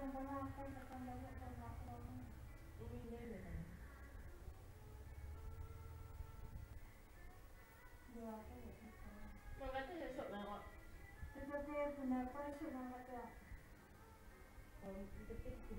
m a sa a Tetapi k e n a p kita a k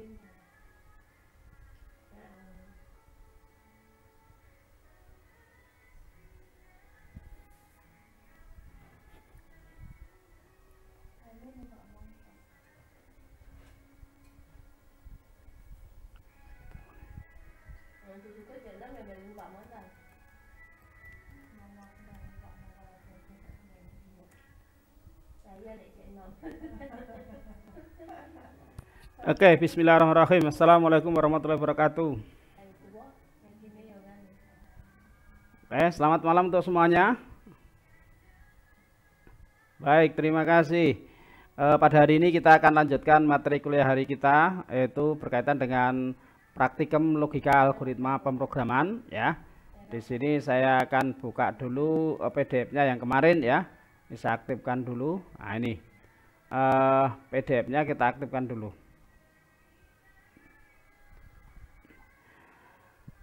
Oke, okay, bismillahirrahmanirrahim. Assalamualaikum warahmatullahi wabarakatuh. Oke, eh, selamat malam untuk semuanya. Baik, terima kasih. E, pada hari ini kita akan lanjutkan materi kuliah hari kita, yaitu berkaitan dengan praktikum logika algoritma pemrograman. Ya, di sini saya akan buka dulu eh, PDF-nya yang kemarin ya. Bisa aktifkan dulu. Nah ini uh, eh, PDF-nya kita aktifkan dulu.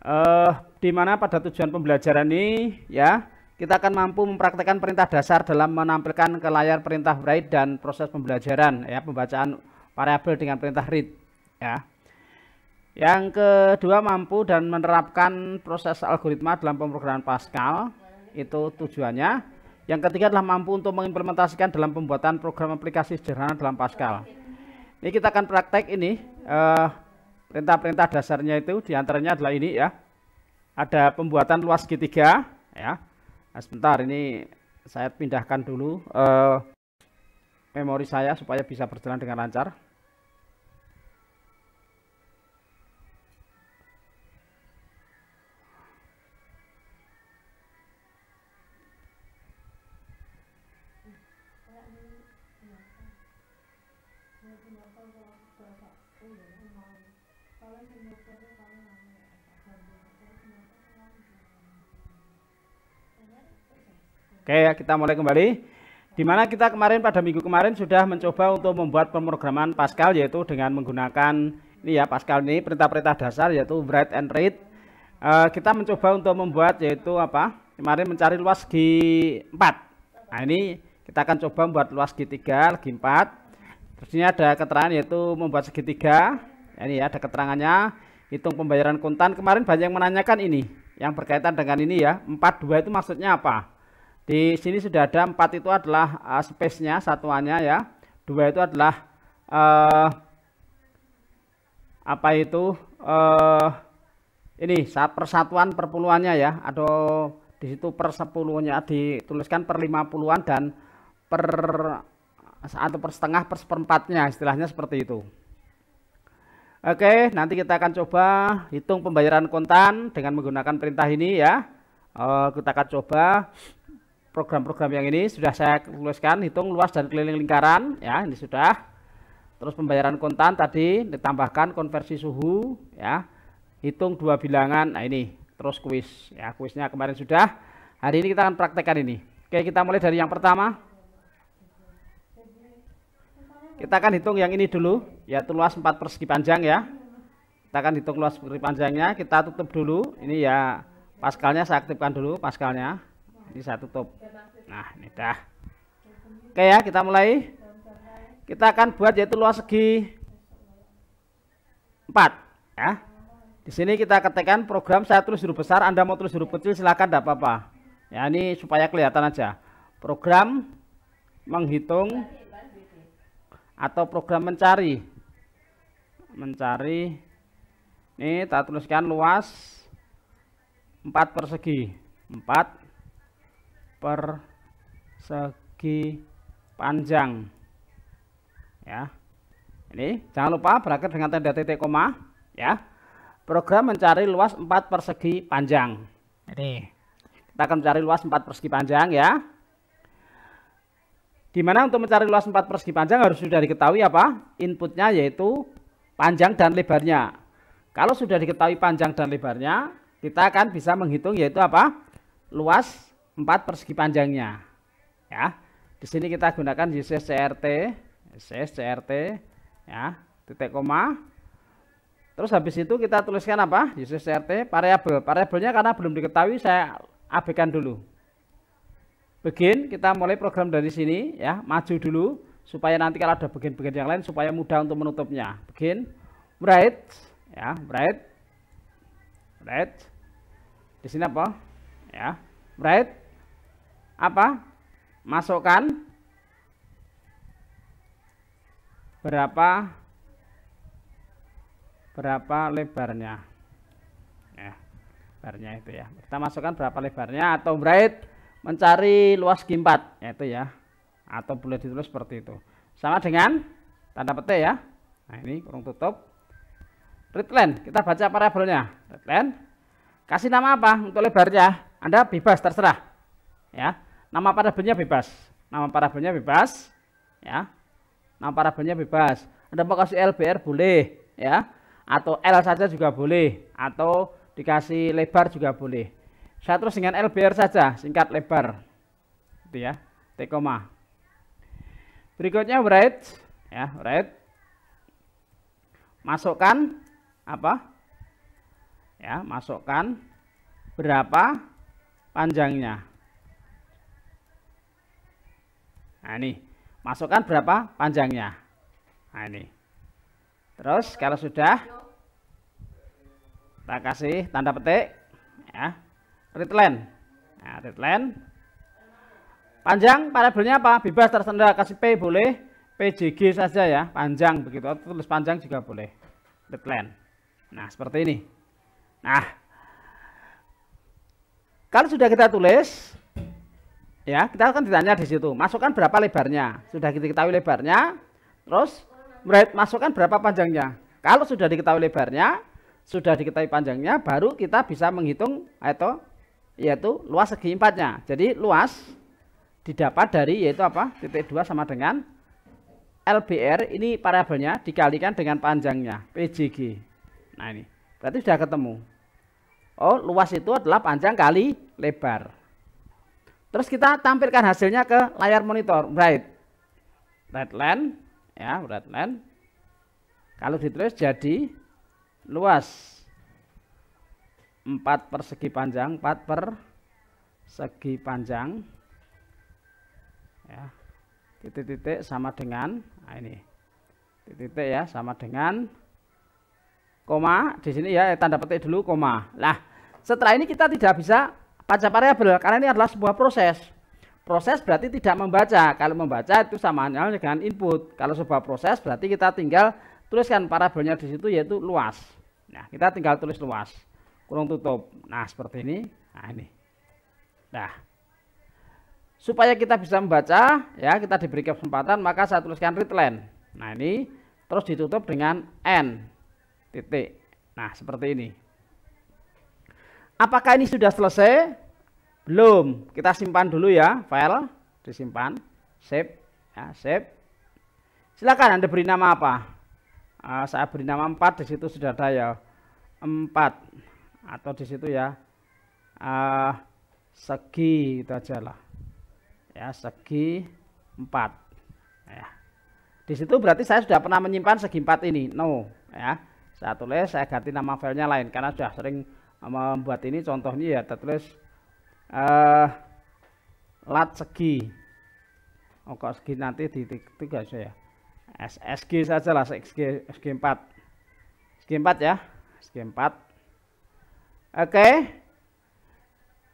Uh, di mana pada tujuan pembelajaran ini ya kita akan mampu mempraktekkan perintah dasar dalam menampilkan ke layar perintah write dan proses pembelajaran ya pembacaan variabel dengan perintah read ya. Yang kedua mampu dan menerapkan proses algoritma dalam pemrograman Pascal itu tujuannya yang ketiga adalah mampu untuk mengimplementasikan dalam pembuatan program aplikasi sederhana dalam Pascal. Ini kita akan praktek ini eh, perintah-perintah dasarnya itu diantaranya adalah ini ya. Ada pembuatan luas G3 ya. Nah, sebentar ini saya pindahkan dulu eh, memori saya supaya bisa berjalan dengan lancar. Oke, kita mulai kembali. Di mana kita kemarin pada minggu kemarin sudah mencoba untuk membuat pemrograman Pascal yaitu dengan menggunakan ini ya Pascal ini perintah-perintah dasar yaitu write and read. Uh, kita mencoba untuk membuat yaitu apa? Kemarin mencari luas segi 4 Nah, ini kita akan coba membuat luas G3, G4. Terus ini ada keterangan yaitu membuat segitiga. Ini ya ada keterangannya hitung pembayaran kontan kemarin banyak yang menanyakan ini yang berkaitan dengan ini ya 42 itu maksudnya apa di sini sudah ada empat itu adalah uh, space-nya, satuannya ya. Dua itu adalah uh, apa itu? Uh, ini saat persatuan perpuluhannya ya. Atau di situ per sepuluhnya dituliskan per lima puluhan dan per atau per setengah per seperempatnya istilahnya seperti itu. Oke, nanti kita akan coba hitung pembayaran kontan dengan menggunakan perintah ini ya. Uh, kita akan coba program-program yang ini sudah saya tuliskan hitung luas dan keliling lingkaran ya ini sudah terus pembayaran kontan tadi ditambahkan konversi suhu ya hitung dua bilangan nah ini terus kuis ya kuisnya kemarin sudah hari ini kita akan praktekkan ini oke kita mulai dari yang pertama kita akan hitung yang ini dulu yaitu luas 4 persegi panjang ya kita akan hitung luas persegi panjangnya kita tutup dulu ini ya Pascalnya saya aktifkan dulu Pascalnya jadi satu top nah ini dah oke ya kita mulai kita akan buat yaitu luas segi 4 ya di sini kita ketikkan program saya tulis huruf besar Anda mau tulis huruf kecil silakan tidak apa-apa ya ini supaya kelihatan aja program menghitung atau program mencari mencari ini tak tuliskan luas 4 persegi 4 persegi panjang ya ini jangan lupa berakhir dengan tanda titik koma ya program mencari luas 4 persegi panjang ini kita akan mencari luas 4 persegi panjang ya dimana untuk mencari luas 4 persegi panjang harus sudah diketahui apa inputnya yaitu panjang dan lebarnya kalau sudah diketahui panjang dan lebarnya kita akan bisa menghitung yaitu apa luas 4 persegi panjangnya. Ya. Di sini kita gunakan UCS CRT, UCS CRT ya, titik koma. Terus habis itu kita tuliskan apa? UCS CRT variabel. Variabelnya karena belum diketahui saya abaikan dulu. Begin, kita mulai program dari sini ya, maju dulu supaya nanti kalau ada bagian-bagian yang lain supaya mudah untuk menutupnya. Begin, bright ya, bright. Bright. Di sini apa? Ya. Bright apa? Masukkan berapa berapa lebarnya. Ya, lebarnya itu ya. Kita masukkan berapa lebarnya atau bright mencari luas gimpat ya itu ya. Atau boleh ditulis seperti itu. Sama dengan tanda petik ya. Nah, ini kurung tutup. Redline, kita baca variabelnya. Redline kasih nama apa untuk lebarnya? Anda bebas terserah. Ya. Nama parabelnya bebas. Nama parabelnya bebas, ya. Nama parabelnya bebas. Anda mau kasih LBR boleh, ya. Atau L saja juga boleh, atau dikasih lebar juga boleh. Saya terus dengan LBR saja, singkat lebar. Itu ya, T koma. Berikutnya right ya, right Masukkan apa? Ya, masukkan berapa panjangnya. Nah, ini masukkan berapa panjangnya. Nah, ini. Terus kalau sudah kita kasih tanda petik ya. Ritlen. Nah, ritlen. Panjang parabelnya apa? Bebas terserah kasih P boleh, PJG saja ya, panjang begitu. tulis panjang juga boleh. Ritlen. Nah, seperti ini. Nah, kalau sudah kita tulis, ya kita kan ditanya di situ masukkan berapa lebarnya sudah kita ketahui lebarnya terus masukkan berapa panjangnya kalau sudah diketahui lebarnya sudah diketahui panjangnya baru kita bisa menghitung atau yaitu luas segi empatnya jadi luas didapat dari yaitu apa titik dua sama dengan LBR ini parabelnya dikalikan dengan panjangnya PJG nah ini berarti sudah ketemu Oh luas itu adalah panjang kali lebar Terus kita tampilkan hasilnya ke layar monitor, bright. line, ya, red line. Kalau ditulis jadi luas 4 persegi panjang, 4 persegi panjang. Ya. Titik-titik sama dengan nah ini. Titik-titik ya sama dengan koma di sini ya tanda petik dulu koma. Nah setelah ini kita tidak bisa pajak variabel karena ini adalah sebuah proses. Proses berarti tidak membaca. Kalau membaca itu samanya dengan input. Kalau sebuah proses berarti kita tinggal tuliskan parabelnya di situ yaitu luas. Nah, kita tinggal tulis luas. Kurung tutup. Nah, seperti ini. Nah, ini. Nah, supaya kita bisa membaca, ya kita diberi kesempatan, maka saya tuliskan read line. Nah, ini terus ditutup dengan n titik. Nah, seperti ini. Apakah ini sudah selesai? Belum. Kita simpan dulu ya file. Disimpan. Save. Ya, save. Silakan Anda beri nama apa? Uh, saya beri nama empat Di situ sudah ada ya. empat Atau di situ ya. Uh, segi itu aja lah. Ya, segi empat. Ya. Di situ berarti saya sudah pernah menyimpan segi empat ini. No. Ya. Saya tulis, saya ganti nama filenya lain. Karena sudah sering membuat ini contohnya ya tertulis uh, eh, lat segi oh segi nanti di tiga saya, SSG saja lah SG, SG4 SG4 ya SG4 oke okay.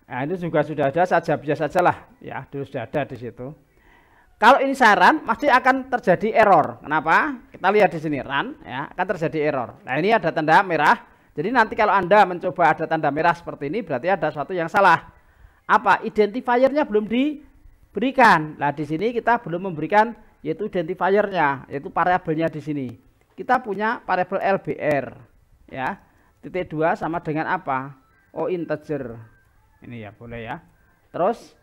nah ini juga sudah ada saja biasa saja lah ya dulu sudah ada di situ kalau ini saran pasti akan terjadi error kenapa kita lihat di sini run ya akan terjadi error nah ini ada tanda merah jadi nanti kalau Anda mencoba ada tanda merah seperti ini berarti ada sesuatu yang salah. Apa? Identifiernya belum diberikan. Nah, di sini kita belum memberikan yaitu identifiernya, yaitu variabelnya di sini. Kita punya variabel LBR ya. Titik 2 sama dengan apa? O oh, integer. Ini ya, boleh ya. Terus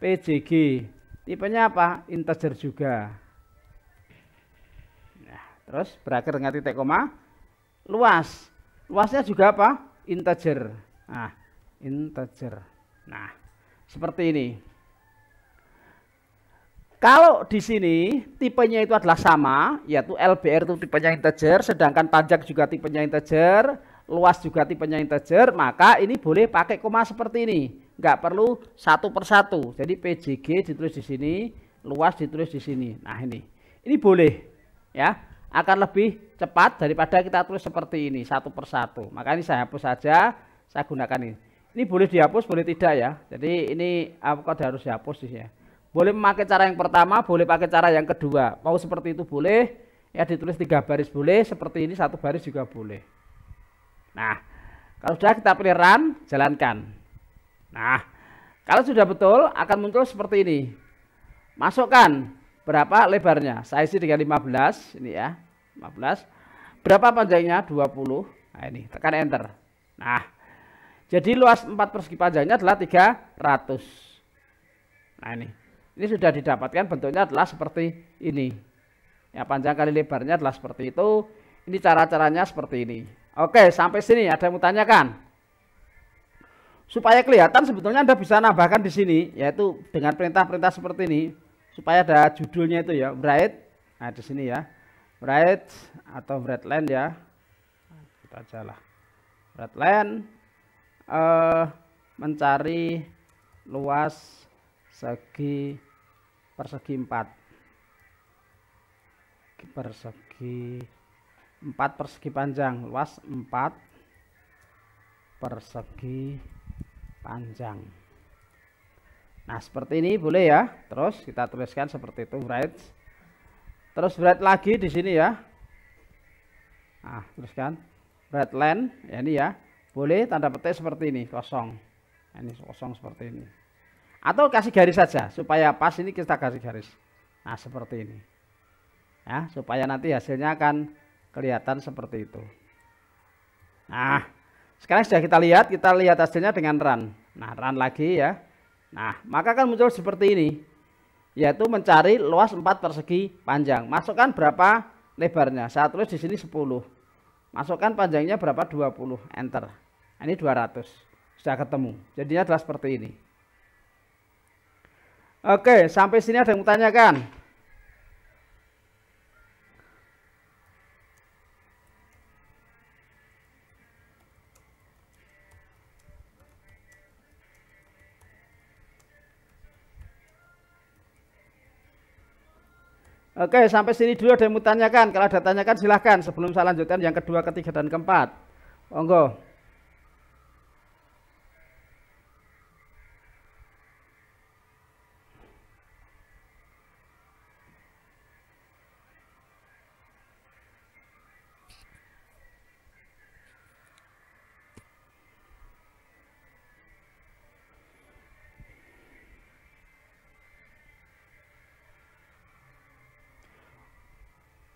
PJG. Tipenya apa? Integer juga. Nah, terus berakhir dengan titik koma luas luasnya juga apa integer nah integer nah seperti ini kalau di sini tipenya itu adalah sama, yaitu LBR itu tipenya integer, sedangkan pajak juga tipenya integer, luas juga tipenya integer, maka ini boleh pakai koma seperti ini. Nggak perlu satu persatu. Jadi PJG ditulis di sini, luas ditulis di sini. Nah ini, ini boleh ya akan lebih cepat daripada kita tulis seperti ini satu persatu. Maka ini saya hapus saja, saya gunakan ini. Ini boleh dihapus, boleh tidak ya. Jadi ini apakah harus dihapus sih ya. Boleh memakai cara yang pertama, boleh pakai cara yang kedua. Mau seperti itu boleh, ya ditulis tiga baris boleh, seperti ini satu baris juga boleh. Nah, kalau sudah kita pilih run, jalankan. Nah, kalau sudah betul akan muncul seperti ini. Masukkan Berapa lebarnya? Saya isi dengan 15 ini ya. 15. Berapa panjangnya? 20. Nah, ini tekan enter. Nah, jadi luas 4 persegi panjangnya adalah 300. Nah, ini. Ini sudah didapatkan bentuknya adalah seperti ini. Ya, panjang kali lebarnya adalah seperti itu. Ini cara-caranya seperti ini. Oke, sampai sini ada yang mau tanyakan? supaya kelihatan sebetulnya Anda bisa nambahkan di sini yaitu dengan perintah-perintah seperti ini supaya ada judulnya itu ya bright nah di sini ya bright atau land ya kita aja lah eh, mencari luas segi persegi 4 persegi 4 persegi panjang luas 4 persegi panjang Nah seperti ini boleh ya. Terus kita tuliskan seperti itu bright. Terus bright lagi di sini ya. Nah tuliskan bright land ya ini ya. Boleh tanda petik seperti ini kosong. Nah, ini kosong seperti ini. Atau kasih garis saja supaya pas ini kita kasih garis. Nah seperti ini. Ya supaya nanti hasilnya akan kelihatan seperti itu. Nah sekarang sudah kita lihat kita lihat hasilnya dengan run. Nah run lagi ya. Nah, maka akan muncul seperti ini, yaitu mencari luas 4 persegi panjang. Masukkan berapa lebarnya? Saya tulis di sini 10. Masukkan panjangnya berapa? 20. Enter. Nah, ini 200. Sudah ketemu. Jadinya adalah seperti ini. Oke, sampai sini ada yang kan? Oke, sampai sini dulu ada yang mau tanyakan. Kalau ada tanyakan silahkan sebelum saya lanjutkan yang kedua, ketiga, dan keempat. Monggo.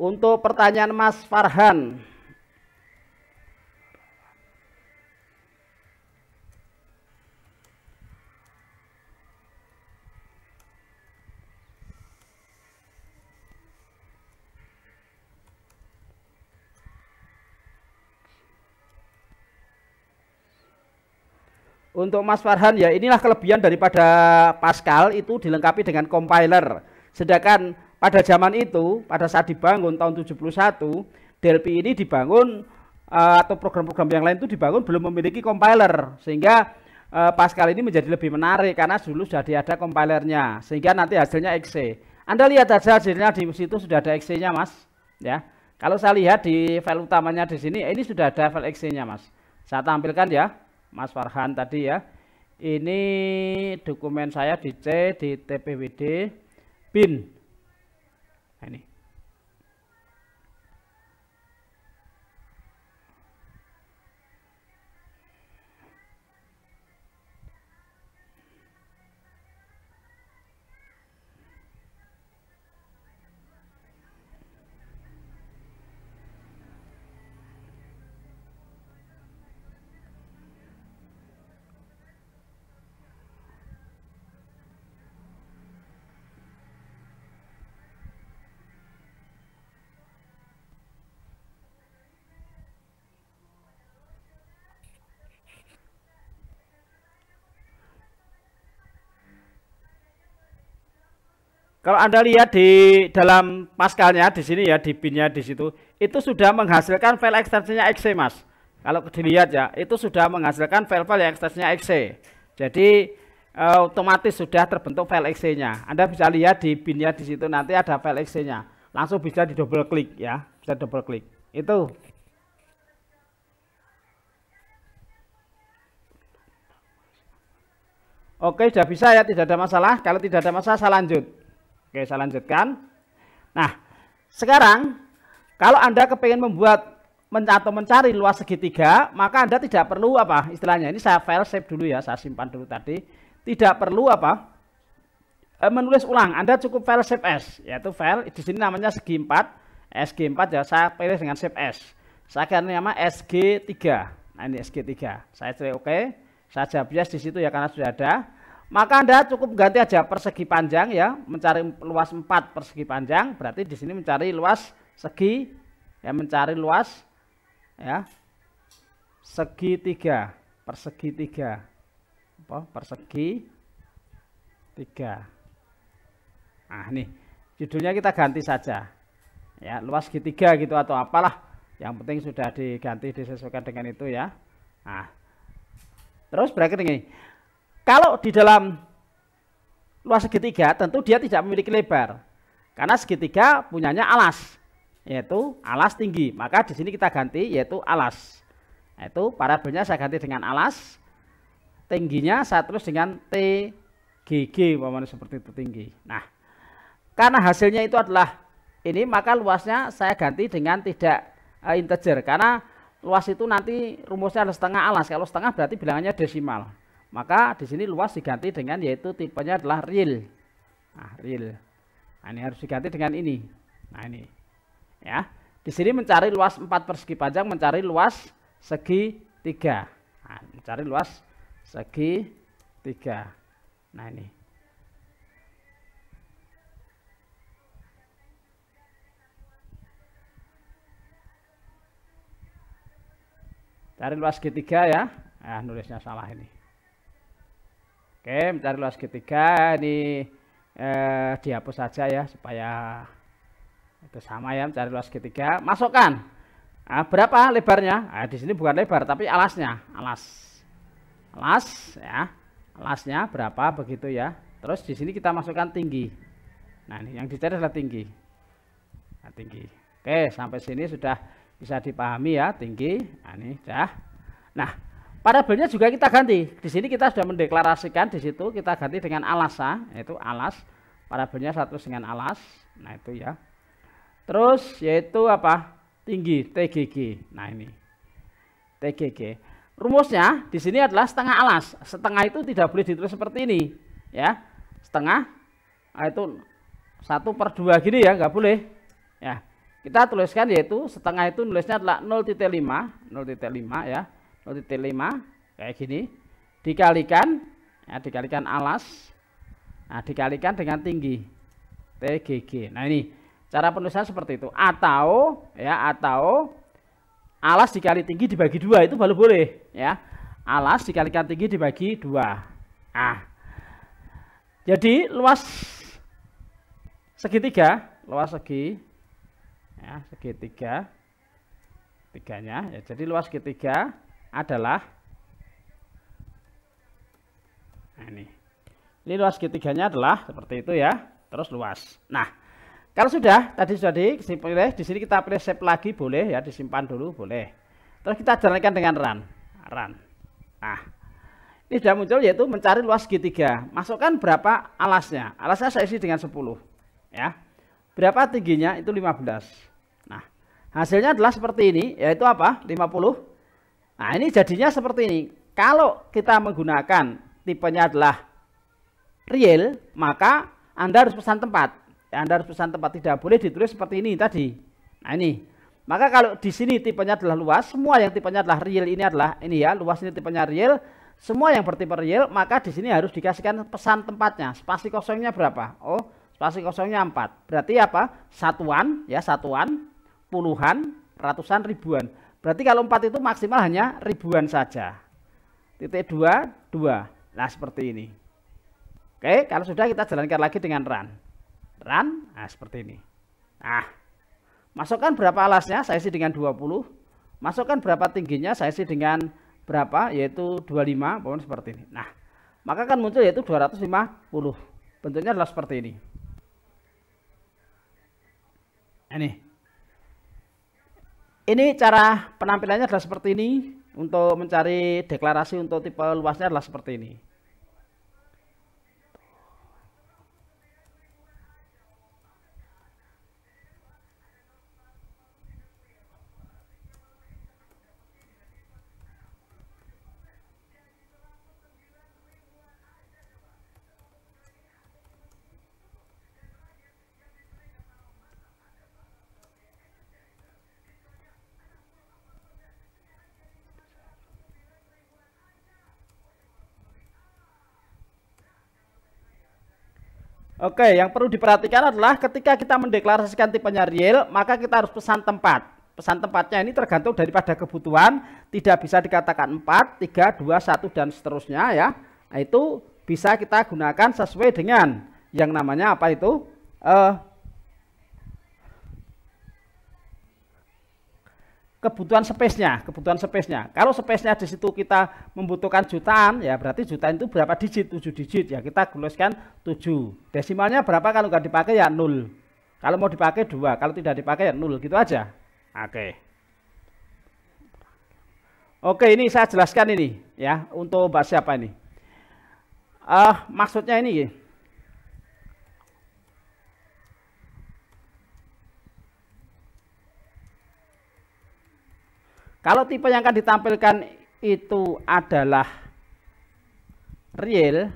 Untuk pertanyaan Mas Farhan. Untuk Mas Farhan ya inilah kelebihan daripada Pascal itu dilengkapi dengan compiler. Sedangkan pada zaman itu, pada saat dibangun tahun 71, delphi ini dibangun eh, atau program-program yang lain itu dibangun belum memiliki compiler sehingga uh, Pascal ini menjadi lebih menarik karena dulu sudah ada compilernya sehingga nanti hasilnya exe. Anda lihat saja hasilnya di situ sudah ada exe-nya, Mas, ya. Kalau saya lihat di file utamanya di sini, ini sudah ada file exe-nya, Mas. Saya tampilkan ya, Mas Farhan tadi ya. Ini dokumen saya di C di TPWD bin any Kalau Anda lihat di dalam Pascalnya di sini ya, di binnya di situ, itu sudah menghasilkan file ekstensinya exe, Mas. Kalau dilihat ya, itu sudah menghasilkan file-file yang ekstensinya exe. Jadi uh, otomatis sudah terbentuk file exe-nya. Anda bisa lihat di binnya di situ nanti ada file exe-nya. Langsung bisa di double klik ya, bisa double klik. Itu Oke, sudah bisa ya, tidak ada masalah. Kalau tidak ada masalah, saya lanjut. Oke, saya lanjutkan. Nah, sekarang kalau Anda kepengen membuat men atau mencari luas segitiga, maka Anda tidak perlu apa istilahnya. Ini saya file save dulu ya, saya simpan dulu tadi. Tidak perlu apa eh, menulis ulang. Anda cukup file save s, yaitu file di sini namanya segi 4, SG4 ya. Saya pilih dengan save s. Saya akan nama SG3. Nah, ini SG3. Saya cari oke. Okay. Saya jawab yes di situ ya karena sudah ada. Maka Anda cukup ganti aja persegi panjang ya, mencari luas 4 persegi panjang, berarti di sini mencari luas segi ya mencari luas ya segi tiga persegi tiga apa persegi tiga nah nih judulnya kita ganti saja ya luas segi segitiga gitu atau apalah yang penting sudah diganti disesuaikan dengan itu ya nah terus berakhir ini kalau di dalam luas segitiga tentu dia tidak memiliki lebar. Karena segitiga punyanya alas, yaitu alas tinggi. Maka di sini kita ganti yaitu alas. Itu parabelnya saya ganti dengan alas. Tingginya saya tulis dengan TGG, umpamanya seperti itu tinggi. Nah, karena hasilnya itu adalah ini, maka luasnya saya ganti dengan tidak eh, integer. Karena luas itu nanti rumusnya adalah setengah alas. Kalau setengah berarti bilangannya desimal. Maka di sini luas diganti dengan yaitu tipenya adalah real. Nah, real. Nah, ini harus diganti dengan ini. Nah, ini. Ya. Di sini mencari luas 4 persegi panjang, mencari luas segi 3. Nah, mencari luas segi 3. Nah, ini. Cari luas segitiga ya. Nah, nulisnya salah ini. Oke, mencari luas ketiga ini eh, dihapus saja ya supaya itu sama ya mencari luas ketiga. Masukkan. Nah, berapa lebarnya? Nah, di sini bukan lebar tapi alasnya, alas. Alas ya. Alasnya berapa begitu ya. Terus di sini kita masukkan tinggi. Nah, ini yang dicari adalah tinggi. Nah, tinggi. Oke, sampai sini sudah bisa dipahami ya tinggi. Nah, ini sudah. Nah, Parabelnya juga kita ganti. Di sini kita sudah mendeklarasikan di situ kita ganti dengan alasa, ya. yaitu alas. Parabelnya satu dengan alas. Nah, itu ya. Terus yaitu apa? Tinggi TGG. Nah, ini. TGG. Rumusnya di sini adalah setengah alas. Setengah itu tidak boleh ditulis seperti ini, ya. Setengah Nah itu satu per dua gini ya, nggak boleh. Ya. Kita tuliskan yaitu setengah itu nulisnya adalah 0.5, 0.5 ya titik 5 kayak gini dikalikan ya, dikalikan alas nah, dikalikan dengan tinggi TGG nah ini cara penulisan seperti itu atau ya atau alas dikali tinggi dibagi dua itu baru boleh ya alas dikalikan tinggi dibagi dua ah jadi luas segitiga luas segi ya segitiga tiganya ya jadi luas segitiga adalah nah ini. Ini luas segitiganya adalah seperti itu ya, terus luas. Nah, kalau sudah tadi sudah dipilih, di sini kita pilih shape lagi boleh ya, disimpan dulu boleh. Terus kita jalankan dengan run, run. Nah, ini sudah muncul yaitu mencari luas segitiga. Masukkan berapa alasnya. Alasnya saya isi dengan 10. Ya. Berapa tingginya itu 15. Nah, hasilnya adalah seperti ini, yaitu apa? 50 Nah ini jadinya seperti ini. Kalau kita menggunakan tipenya adalah real, maka Anda harus pesan tempat. Ya, Anda harus pesan tempat tidak boleh ditulis seperti ini tadi. Nah ini. Maka kalau di sini tipenya adalah luas, semua yang tipenya adalah real ini adalah ini ya, luas ini tipenya real, semua yang bertipe real, maka di sini harus dikasihkan pesan tempatnya. Spasi kosongnya berapa? Oh, spasi kosongnya 4. Berarti apa? Satuan ya, satuan, puluhan, ratusan, ribuan. Berarti kalau 4 itu maksimal hanya ribuan saja. Titik 2, 2. Nah seperti ini. Oke, kalau sudah kita jalankan lagi dengan run. Run, nah seperti ini. Nah, masukkan berapa alasnya, saya isi dengan 20. Masukkan berapa tingginya, saya isi dengan berapa, yaitu 25, pohon seperti ini. Nah, maka akan muncul yaitu 250. Bentuknya adalah seperti ini. Ini ini cara penampilannya adalah seperti ini. Untuk mencari deklarasi untuk tipe luasnya adalah seperti ini. Oke, yang perlu diperhatikan adalah ketika kita mendeklarasikan tipenya real, maka kita harus pesan tempat. Pesan tempatnya ini tergantung daripada kebutuhan, tidak bisa dikatakan 4, 3, 2, 1, dan seterusnya ya. Nah, Itu bisa kita gunakan sesuai dengan yang namanya apa itu? Eh, kebutuhan space-nya, kebutuhan space-nya. Kalau space-nya di situ kita membutuhkan jutaan, ya berarti jutaan itu berapa digit? 7 digit ya. Kita tuliskan 7. Desimalnya berapa kalau nggak dipakai ya 0. Kalau mau dipakai 2, kalau tidak dipakai ya 0 gitu aja. Oke. Oke, ini saya jelaskan ini ya untuk Mbak siapa ini. Uh, maksudnya ini Kalau tipe yang akan ditampilkan itu adalah real,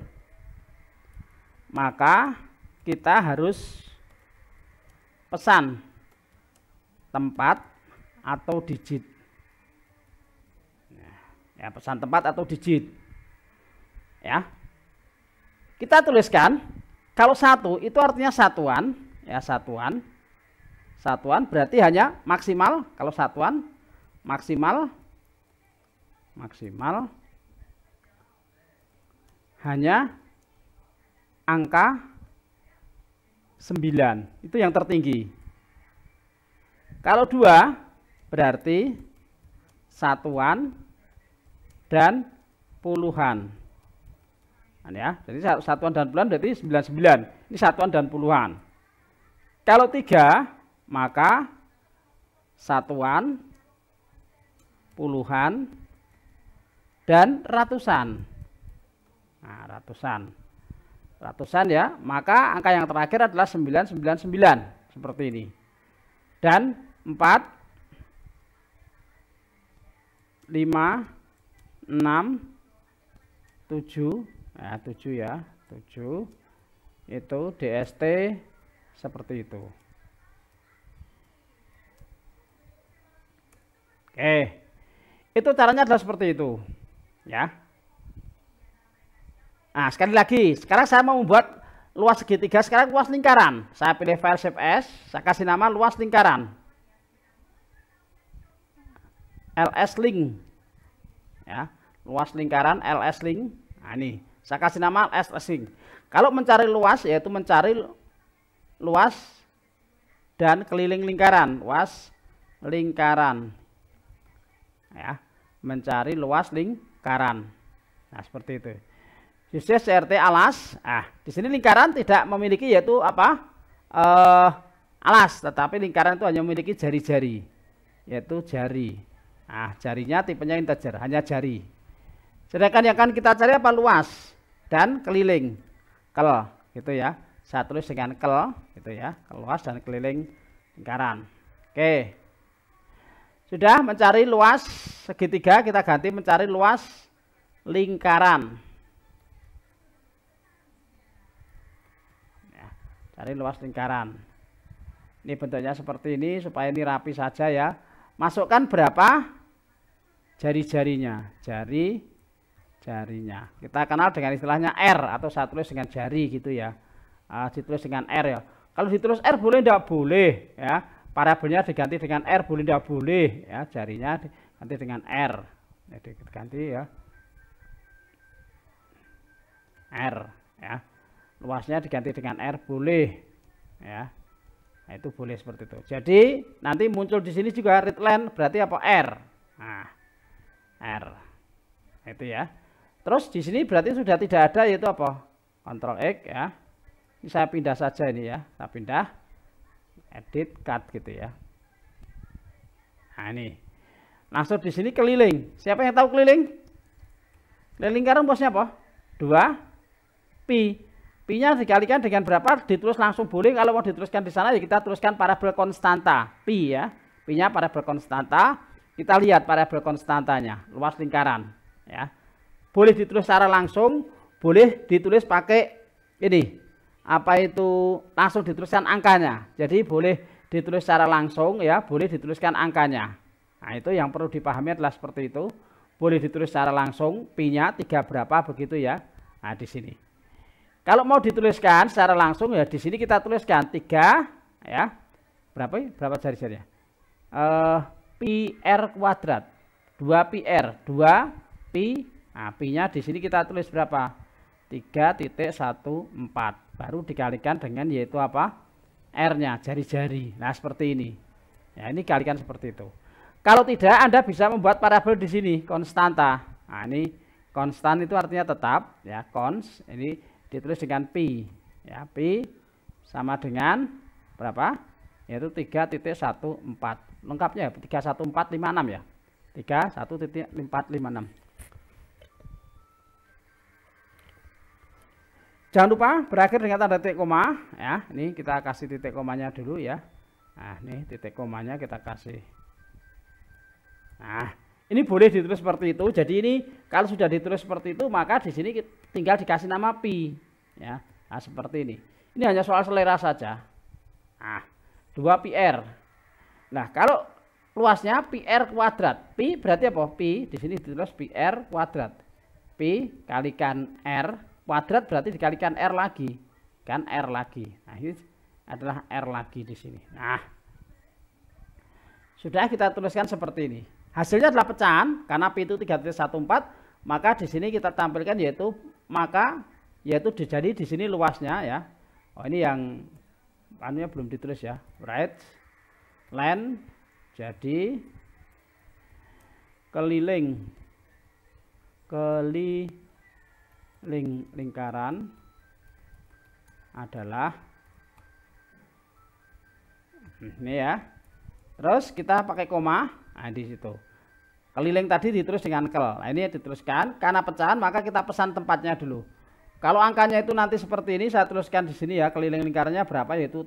maka kita harus pesan tempat atau digit. Nah, ya, pesan tempat atau digit. Ya. Kita tuliskan kalau satu itu artinya satuan, ya satuan. Satuan berarti hanya maksimal kalau satuan maksimal maksimal hanya angka 9 itu yang tertinggi kalau dua berarti satuan dan puluhan nah, ya jadi satuan dan puluhan berarti 99 ini satuan dan puluhan kalau tiga maka satuan puluhan dan ratusan nah, ratusan ratusan ya maka angka yang terakhir adalah 999 seperti ini dan 4 5 6 7 ya 7 ya 7 itu DST seperti itu oke itu caranya adalah seperti itu. Ya. Nah, sekali lagi, sekarang saya mau membuat luas segitiga, sekarang luas lingkaran. Saya pilih file shape S, saya kasih nama luas lingkaran. LS link. Ya, luas lingkaran LS link. Nah, ini saya kasih nama LS link. Kalau mencari luas yaitu mencari luas dan keliling lingkaran, luas lingkaran. Ya mencari luas lingkaran. Nah, seperti itu. Sisi CRT alas. Ah, di sini lingkaran tidak memiliki yaitu apa? Eh, alas, tetapi lingkaran itu hanya memiliki jari-jari, yaitu jari. Ah, jarinya tipenya integer, hanya jari. Sedangkan yang akan kita cari apa? Luas dan keliling. Kel, gitu ya. Saya tulis dengan kel, gitu ya. Luas dan keliling lingkaran. Oke. Sudah mencari luas segitiga, kita ganti mencari luas lingkaran. Ya, cari luas lingkaran. Ini bentuknya seperti ini supaya ini rapi saja ya. Masukkan berapa jari-jarinya, jari jarinya. Kita kenal dengan istilahnya R atau saya tulis dengan jari gitu ya. Uh, ditulis dengan R ya. Kalau ditulis R boleh tidak boleh ya Variabelnya diganti dengan R boleh tidak boleh ya jarinya diganti dengan R. Jadi ya, diganti ya. R ya. Luasnya diganti dengan R boleh ya. Nah, itu boleh seperti itu. Jadi nanti muncul di sini juga read line berarti apa R. Nah, R. Nah, itu ya. Terus di sini berarti sudah tidak ada yaitu apa? kontrol X ya. Ini saya pindah saja ini ya. Saya pindah edit cut gitu ya nah ini langsung di sini keliling siapa yang tahu keliling keliling lingkaran bosnya apa 2 pi pi nya dikalikan dengan berapa ditulis langsung boleh kalau mau dituliskan di sana ya kita tuliskan parabel konstanta pi ya pi nya parabel konstanta kita lihat parabel konstantanya luas lingkaran ya boleh ditulis secara langsung boleh ditulis pakai ini apa itu langsung dituliskan angkanya. Jadi boleh ditulis secara langsung ya, boleh dituliskan angkanya. Nah, itu yang perlu dipahami adalah seperti itu. Boleh ditulis secara langsung pi-nya 3 berapa begitu ya. Nah, di sini. Kalau mau dituliskan secara langsung ya di sini kita tuliskan 3 ya. Berapa berapa jari-jarinya? Eh pi kuadrat. 2 pr r, 2 pi. Nah, pi-nya di sini kita tulis berapa? 3.14 baru dikalikan dengan yaitu apa R-nya jari-jari nah seperti ini ya ini kalikan seperti itu kalau tidak Anda bisa membuat parabel di sini konstanta nah ini konstan itu artinya tetap ya kons ini ditulis dengan pi ya pi sama dengan berapa yaitu 3.14 lengkapnya ya 31456 ya 3.1456 Jangan lupa berakhir dengan tanda titik koma ya. Ini kita kasih titik komanya dulu ya. Nah, ini titik komanya kita kasih. Nah, ini boleh ditulis seperti itu. Jadi ini kalau sudah ditulis seperti itu maka di sini tinggal dikasih nama pi ya. Nah, seperti ini. Ini hanya soal selera saja. Nah, 2 r. Nah, kalau luasnya r kuadrat. Pi berarti apa? Pi di sini ditulis r kuadrat. Pi kalikan R kuadrat berarti dikalikan R lagi kan R lagi nah ini adalah R lagi di sini nah sudah kita tuliskan seperti ini hasilnya adalah pecahan karena P itu 3.14 maka di sini kita tampilkan yaitu maka yaitu jadi di sini luasnya ya oh ini yang anunya belum ditulis ya right land jadi keliling keliling ling lingkaran adalah ini ya. Terus kita pakai koma nah, di situ. Keliling tadi diterus dengan kel. Nah, ini diteruskan karena pecahan maka kita pesan tempatnya dulu. Kalau angkanya itu nanti seperti ini saya teruskan di sini ya keliling lingkarannya berapa yaitu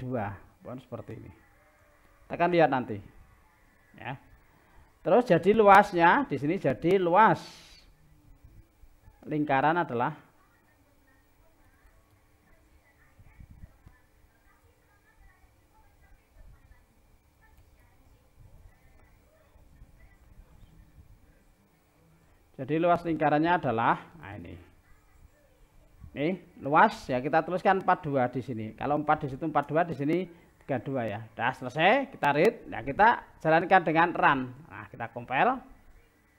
dua. Bukan seperti ini. Kita akan lihat nanti. Ya. Terus jadi luasnya di sini jadi luas lingkaran adalah Jadi luas lingkarannya adalah nah ini. Ini luas ya kita tuliskan 42 di sini. Kalau 4 di situ 42 di sini 32 ya. Sudah selesai, kita read. Nah, kita jalankan dengan run. Nah, kita compile.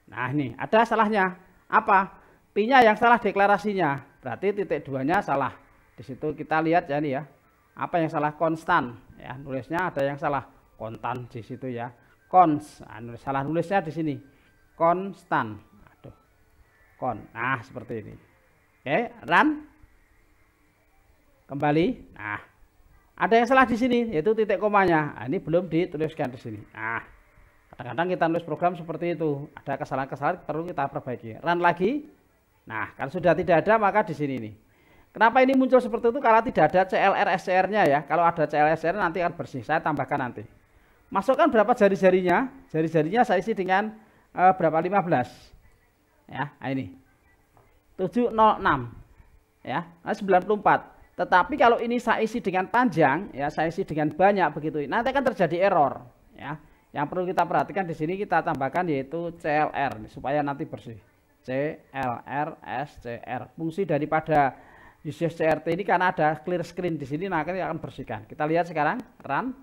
Nah, ini ada salahnya. Apa? p yang salah deklarasinya. Berarti titik duanya salah. Di situ kita lihat ya nih ya. Apa yang salah konstan ya. Nulisnya ada yang salah kontan di situ ya. Cons. Nah, nulis, salah nulisnya di sini. Konstan. Aduh. Kon. Nah, seperti ini. Oke, run. Kembali. Nah, ada yang salah di sini yaitu titik komanya. Nah, ini belum dituliskan di sini. Nah, kadang-kadang kita nulis program seperti itu. Ada kesalahan-kesalahan perlu kita perbaiki. Run lagi. Nah, kalau sudah tidak ada maka di sini nih. Kenapa ini muncul seperti itu? Karena tidak ada CLRSCR-nya ya. Kalau ada SCR nanti akan bersih. Saya tambahkan nanti. Masukkan berapa jari-jarinya? Jari-jarinya saya isi dengan e, berapa? 15. Ya, ini. 706. Ya, nah, 94. Ya, nah Tetapi kalau ini saya isi dengan panjang, ya saya isi dengan banyak begitu. Nanti akan terjadi error, ya. Yang perlu kita perhatikan di sini kita tambahkan yaitu CLR supaya nanti bersih. CLRSCR. Fungsi daripada UCSCRT ini karena ada clear screen di sini, nah kita akan bersihkan. Kita lihat sekarang, run.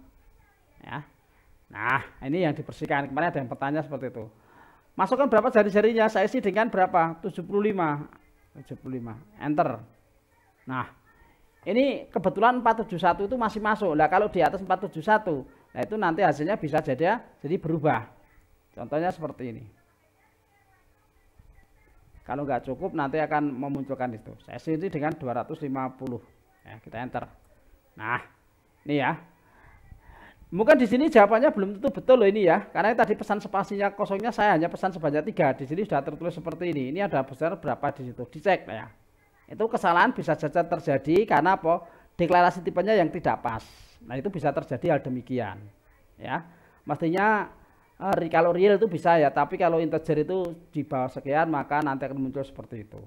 Ya. Nah, ini yang dibersihkan. Kemarin ada yang bertanya seperti itu. Masukkan berapa jari-jarinya? Saya isi dengan berapa? 75. 75. Enter. Nah, ini kebetulan 471 itu masih masuk. Nah, kalau di atas 471, nah itu nanti hasilnya bisa jadi ya, jadi berubah. Contohnya seperti ini. Kalau nggak cukup nanti akan memunculkan itu. Saya sendiri dengan 250. Ya, kita enter. Nah, ini ya. Mungkin di sini jawabannya belum tentu betul loh ini ya. Karena tadi pesan spasinya kosongnya saya hanya pesan sebanyak tiga. Di sini sudah tertulis seperti ini. Ini ada besar berapa di situ. Dicek ya. Itu kesalahan bisa saja terjadi karena apa? Deklarasi tipenya yang tidak pas. Nah itu bisa terjadi hal demikian. Ya, mestinya Ah, kalau real itu bisa ya, tapi kalau integer itu di bawah sekian maka nanti akan muncul seperti itu.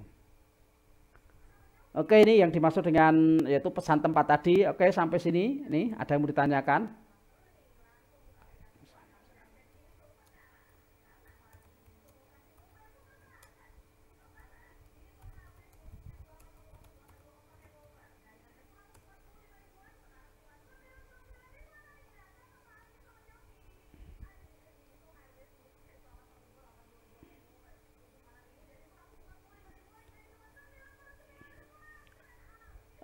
Oke, ini yang dimaksud dengan yaitu pesan tempat tadi. Oke, sampai sini. Nih, ada yang mau ditanyakan?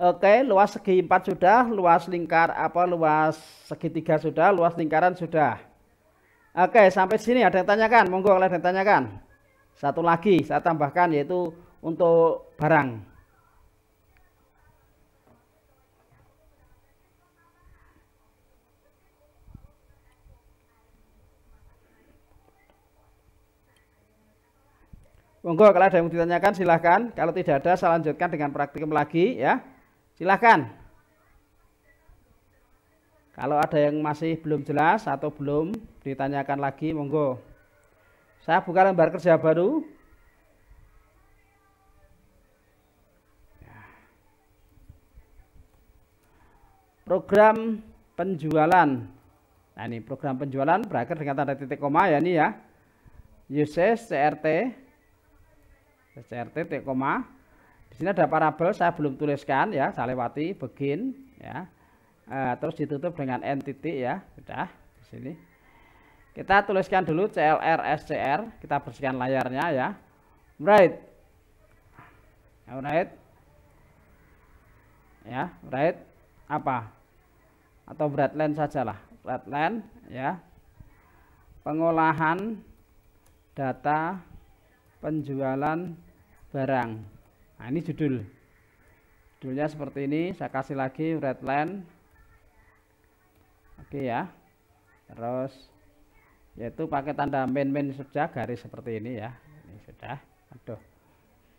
Oke, luas segi 4 sudah, luas lingkar apa luas segitiga sudah, luas lingkaran sudah. Oke, sampai sini ada yang tanyakan, monggo kalau ada yang tanyakan. Satu lagi saya tambahkan yaitu untuk barang. Monggo kalau ada yang ditanyakan silahkan. Kalau tidak ada saya lanjutkan dengan praktikum lagi ya. Silahkan. Kalau ada yang masih belum jelas atau belum ditanyakan lagi, monggo. Saya buka lembar kerja baru. Ya. Program penjualan. Nah ini program penjualan berakhir dengan tanda titik koma ya ini ya. Uses CRT. CRT titik koma di sini ada parabel saya belum tuliskan ya, saya lewati begin ya. E, terus ditutup dengan n titik ya, sudah di sini. Kita tuliskan dulu CLR SCR, kita bersihkan layarnya ya. Right. right Ya, right apa? Atau lah sajalah, line ya. Pengolahan data penjualan barang nah ini judul judulnya seperti ini saya kasih lagi red line. oke ya terus yaitu pakai tanda main-main saja garis seperti ini ya ini sudah aduh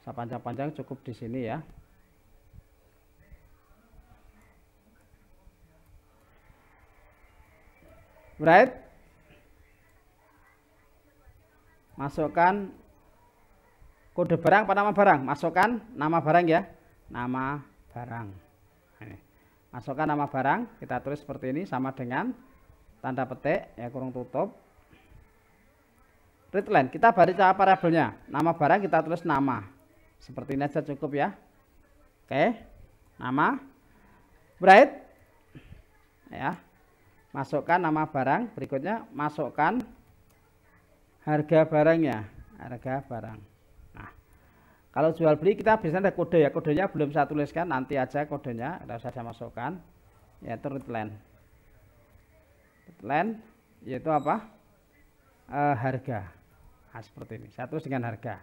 saya panjang-panjang cukup di sini ya right masukkan kode barang apa nama barang masukkan nama barang ya nama barang masukkan nama barang kita tulis seperti ini sama dengan tanda petik ya kurung tutup read line kita baca parabelnya nama barang kita tulis nama seperti ini aja cukup ya oke nama bright ya masukkan nama barang berikutnya masukkan harga barangnya harga barang kalau jual beli kita biasanya ada kode ya, kodenya belum saya tuliskan, nanti aja kodenya ada saya masukkan. Yaitu root plan yaitu apa? E, harga. Nah, seperti ini. Satu dengan harga.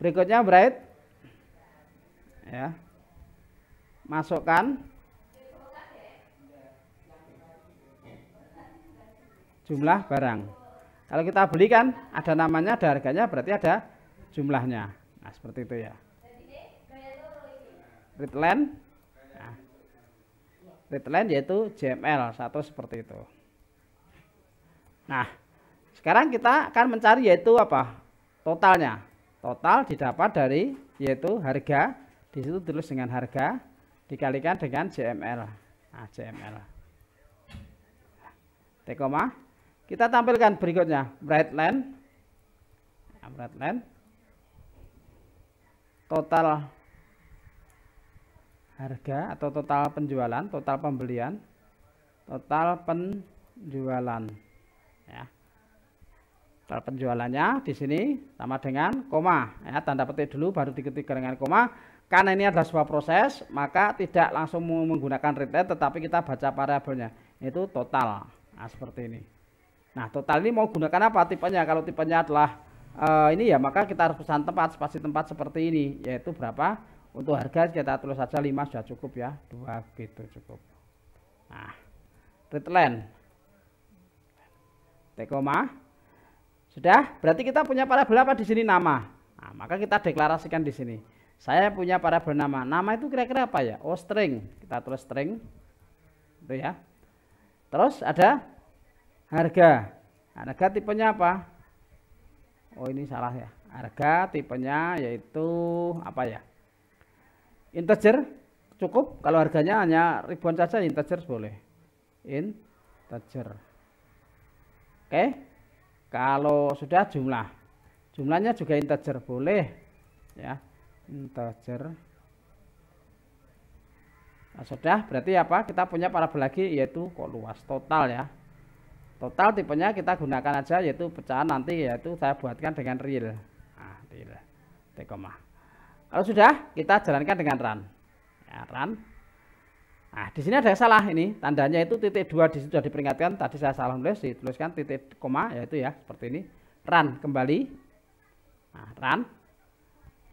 Berikutnya bright ya. Masukkan jumlah barang. Kalau kita beli kan ada namanya, ada harganya, berarti ada jumlahnya. Nah, seperti itu ya. Readline. Nah. yaitu JML satu seperti itu. Nah, sekarang kita akan mencari yaitu apa? Totalnya. Total didapat dari yaitu harga di situ tulis dengan harga dikalikan dengan JML. Nah, JML. T, kita tampilkan berikutnya bright line. Nah, total harga atau total penjualan, total pembelian, total penjualan. Ya. Total penjualannya di sini sama dengan koma. Ya, tanda petik dulu baru diketik dengan koma. Karena ini adalah sebuah proses, maka tidak langsung menggunakan retail, tetapi kita baca variabelnya. Itu total. Nah, seperti ini. Nah, total ini mau gunakan apa tipenya? Kalau tipenya adalah uh, ini ya maka kita harus pesan tempat spasi tempat seperti ini yaitu berapa untuk harga kita tulis saja 5 sudah cukup ya dua gitu cukup nah return T koma sudah berarti kita punya para berapa di sini nama nah, maka kita deklarasikan di sini saya punya para bernama nama itu kira-kira apa ya oh string kita tulis string itu ya terus ada harga nah, harga tipenya apa oh ini salah ya harga tipenya yaitu apa ya integer cukup kalau harganya hanya ribuan saja integer boleh integer oke okay. kalau sudah jumlah jumlahnya juga integer boleh ya integer nah, sudah berarti apa kita punya parabel lagi yaitu kok luas total ya total tipenya kita gunakan aja yaitu pecahan nanti yaitu saya buatkan dengan real nah, real t koma kalau sudah kita jalankan dengan run ya, run nah di sini ada yang salah ini tandanya itu titik dua di sudah diperingatkan tadi saya salah nulis dituliskan titik koma yaitu ya seperti ini run kembali nah, run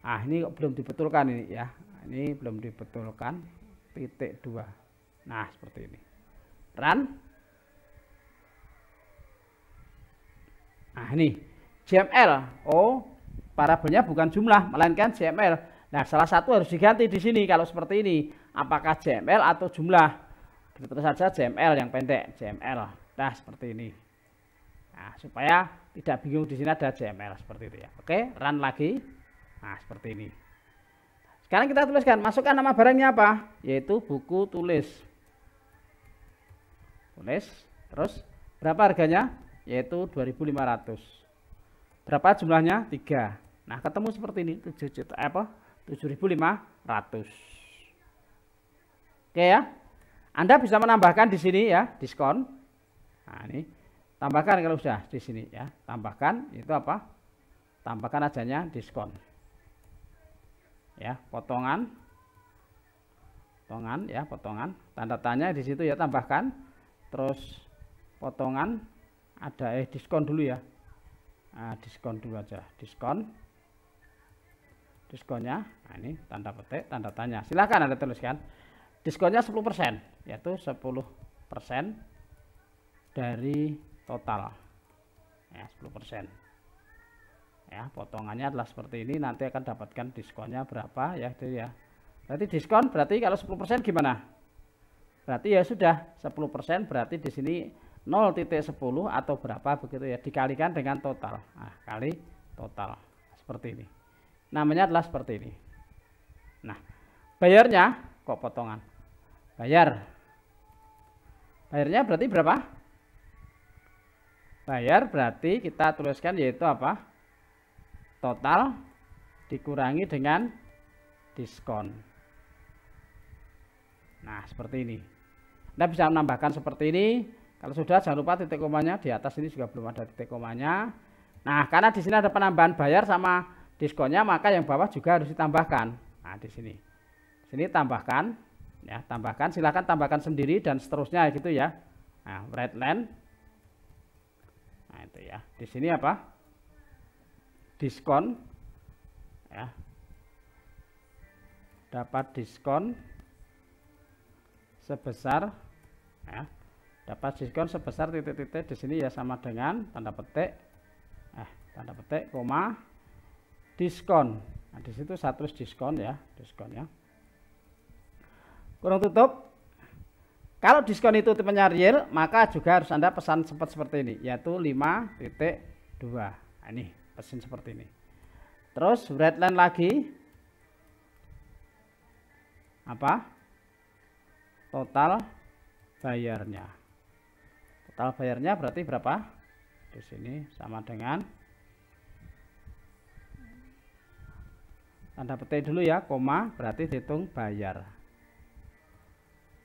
ah ini kok belum dibetulkan ini ya ini belum dibetulkan titik dua nah seperti ini run Nah ini CML Oh parabelnya bukan jumlah melainkan CML Nah salah satu harus diganti di sini kalau seperti ini. Apakah CML atau jumlah? Kita terus saja CML yang pendek CML Nah seperti ini. Nah supaya tidak bingung di sini ada CML seperti itu ya. Oke run lagi. Nah seperti ini. Sekarang kita tuliskan masukkan nama barangnya apa? Yaitu buku tulis. Tulis terus berapa harganya? yaitu 2500 berapa jumlahnya tiga nah ketemu seperti ini 7 juta eh, apa 7500 oke ya Anda bisa menambahkan di sini ya diskon nah ini tambahkan kalau sudah di sini ya tambahkan itu apa tambahkan ajanya diskon ya potongan potongan ya potongan tanda tanya di situ ya tambahkan terus potongan ada eh diskon dulu ya nah, diskon dulu aja diskon diskonnya nah ini tanda petik tanda tanya silahkan ada tuliskan diskonnya 10% yaitu 10% dari total ya 10% ya potongannya adalah seperti ini nanti akan dapatkan diskonnya berapa ya itu ya berarti diskon berarti kalau 10% gimana berarti ya sudah 10% berarti di sini 0.10 atau berapa begitu ya dikalikan dengan total nah, kali total seperti ini namanya adalah seperti ini nah bayarnya kok potongan bayar bayarnya berarti berapa bayar berarti kita tuliskan yaitu apa total dikurangi dengan diskon nah seperti ini Anda bisa menambahkan seperti ini kalau sudah jangan lupa titik komanya di atas ini juga belum ada titik komanya. Nah, karena di sini ada penambahan bayar sama diskonnya, maka yang bawah juga harus ditambahkan. Nah, di sini. Sini tambahkan ya, tambahkan silahkan tambahkan sendiri dan seterusnya gitu ya. Nah, red line. Nah, itu ya. Di sini apa? Diskon ya. Dapat diskon sebesar ya dapat diskon sebesar titik-titik di sini ya sama dengan tanda petik eh tanda petik koma diskon nah di situ satu diskon ya diskon ya kurung tutup kalau diskon itu tipenya real maka juga harus anda pesan sempat seperti ini yaitu 5.2 nah, ini pesan seperti ini terus redline lagi apa total bayarnya total bayarnya berarti berapa di sini sama dengan tanda petik dulu ya koma berarti dihitung bayar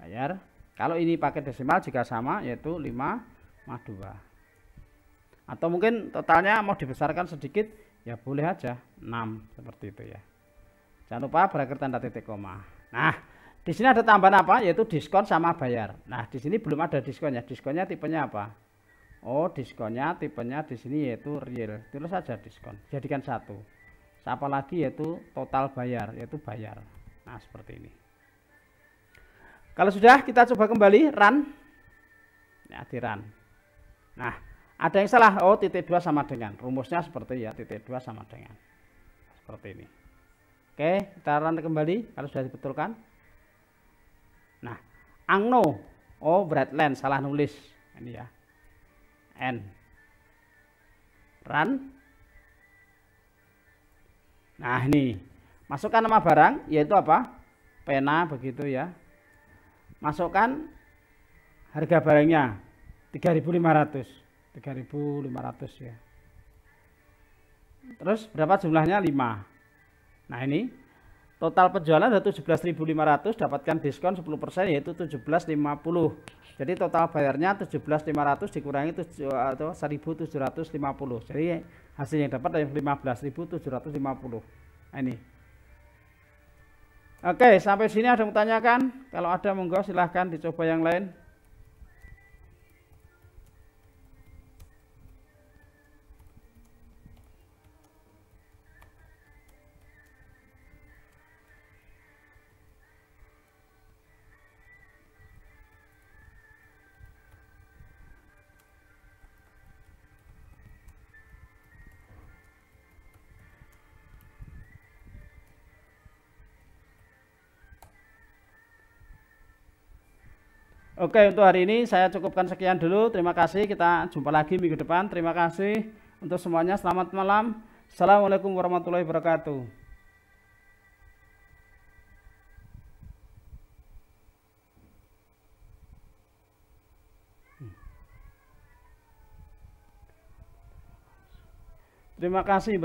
bayar kalau ini pakai desimal juga sama yaitu 5 mah 2 atau mungkin totalnya mau dibesarkan sedikit ya boleh aja 6 seperti itu ya jangan lupa berakhir tanda titik koma nah di sini ada tambahan apa? Yaitu diskon sama bayar. Nah, di sini belum ada diskonnya. Diskonnya tipenya apa? Oh, diskonnya tipenya di sini yaitu real. Tulis saja diskon. Jadikan satu. Siapa lagi yaitu total bayar, yaitu bayar. Nah, seperti ini. Kalau sudah, kita coba kembali run. Ya, di run. Nah, ada yang salah. Oh, titik dua sama dengan. Rumusnya seperti ya, titik dua sama dengan. Seperti ini. Oke, kita run kembali kalau sudah dibetulkan. Angno. Oh, Bradland salah nulis. Ini ya. N. Run. Nah, ini. Masukkan nama barang yaitu apa? Pena begitu ya. Masukkan harga barangnya 3.500. 3.500 ya. Terus berapa jumlahnya? 5. Nah, ini Total penjualan ada 17.500 dapatkan diskon 10% yaitu 17.50. Jadi total bayarnya 17.500 dikurangi 1.750. Jadi hasil yang dapat adalah 15.750. Nah, ini. Oke, sampai sini ada yang tanyakan? Kalau ada monggo silahkan dicoba yang lain. Oke, untuk hari ini saya cukupkan sekian dulu. Terima kasih. Kita jumpa lagi minggu depan. Terima kasih untuk semuanya. Selamat malam. Assalamualaikum warahmatullahi wabarakatuh. Hmm. Terima kasih.